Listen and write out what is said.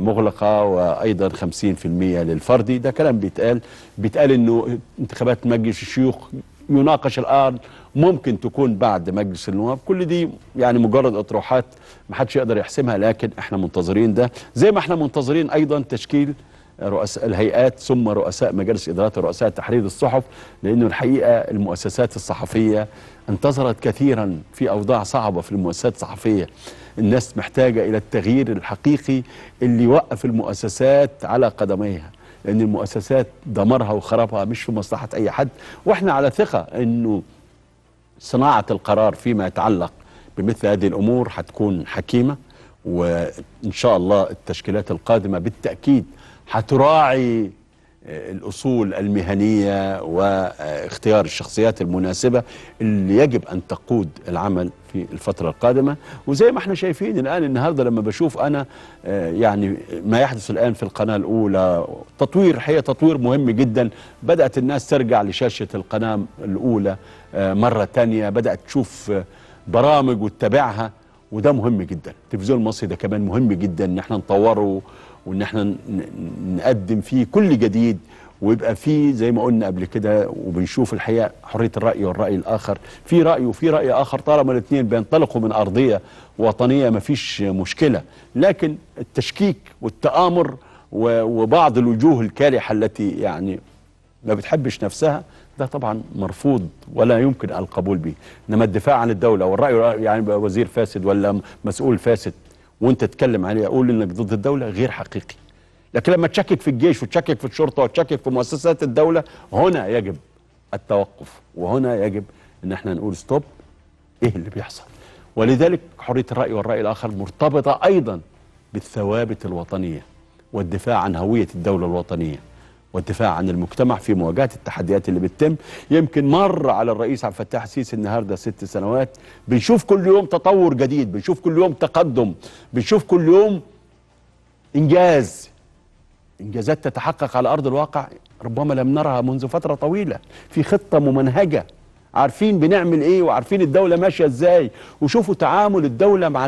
مغلقة وأيضا 50% للفردي ده كلام بيتقال بيتقال أنه انتخابات مجلس الشيوخ يناقش الآن ممكن تكون بعد مجلس النواب كل دي يعني مجرد اطروحات محدش يقدر يحسمها لكن احنا منتظرين ده زي ما احنا منتظرين أيضا تشكيل رؤساء الهيئات ثم رؤساء مجالس إدارات رؤساء تحرير الصحف لأنه الحقيقة المؤسسات الصحفية انتظرت كثيرا في أوضاع صعبة في المؤسسات الصحفية الناس محتاجة إلى التغيير الحقيقي اللي يوقف المؤسسات على قدميها لأن المؤسسات دمرها وخرابها مش في مصلحة أي حد وإحنا على ثقة أنه صناعة القرار فيما يتعلق بمثل هذه الأمور هتكون حكيمة وإن شاء الله التشكيلات القادمة بالتأكيد هتراعي آه، الأصول المهنية واختيار الشخصيات المناسبة اللي يجب أن تقود العمل في الفترة القادمة وزي ما احنا شايفين الآن النهاردة لما بشوف أنا آه، يعني ما يحدث الآن في القناة الأولى تطوير هي تطوير مهم جدا بدأت الناس ترجع لشاشة القناة الأولى آه، مرة تانية بدأت تشوف برامج وتتابعها وده مهم جدا التلفزيون المصري ده كمان مهم جدا ان احنا نطوره وان احنا نقدم فيه كل جديد ويبقى فيه زي ما قلنا قبل كده وبنشوف الحقيقه حريه الراي والراي الاخر في راي وفي راي اخر طالما الاثنين بينطلقوا من ارضيه وطنيه مفيش مشكله لكن التشكيك والتامر وبعض الوجوه الكالحه التي يعني ما بتحبش نفسها ده طبعا مرفوض ولا يمكن القبول به انما الدفاع عن الدوله والراي يعني وزير فاسد ولا مسؤول فاسد وانت تتكلم عليه اقول انك ضد الدوله غير حقيقي لكن لما تشكك في الجيش وتشكك في الشرطه وتشكك في مؤسسات الدوله هنا يجب التوقف وهنا يجب ان احنا نقول ستوب ايه اللي بيحصل ولذلك حريه الراي والراي الاخر مرتبطه ايضا بالثوابت الوطنيه والدفاع عن هويه الدوله الوطنيه والدفاع عن المجتمع في مواجهة التحديات اللي بتتم يمكن مر على الرئيس عبد الفتاح السيسي النهاردة ست سنوات بنشوف كل يوم تطور جديد بنشوف كل يوم تقدم بنشوف كل يوم إنجاز إنجازات تتحقق على أرض الواقع ربما لم نرها منذ فترة طويلة في خطة ممنهجة عارفين بنعمل إيه وعارفين الدولة ماشية إزاي وشوفوا تعامل الدولة مع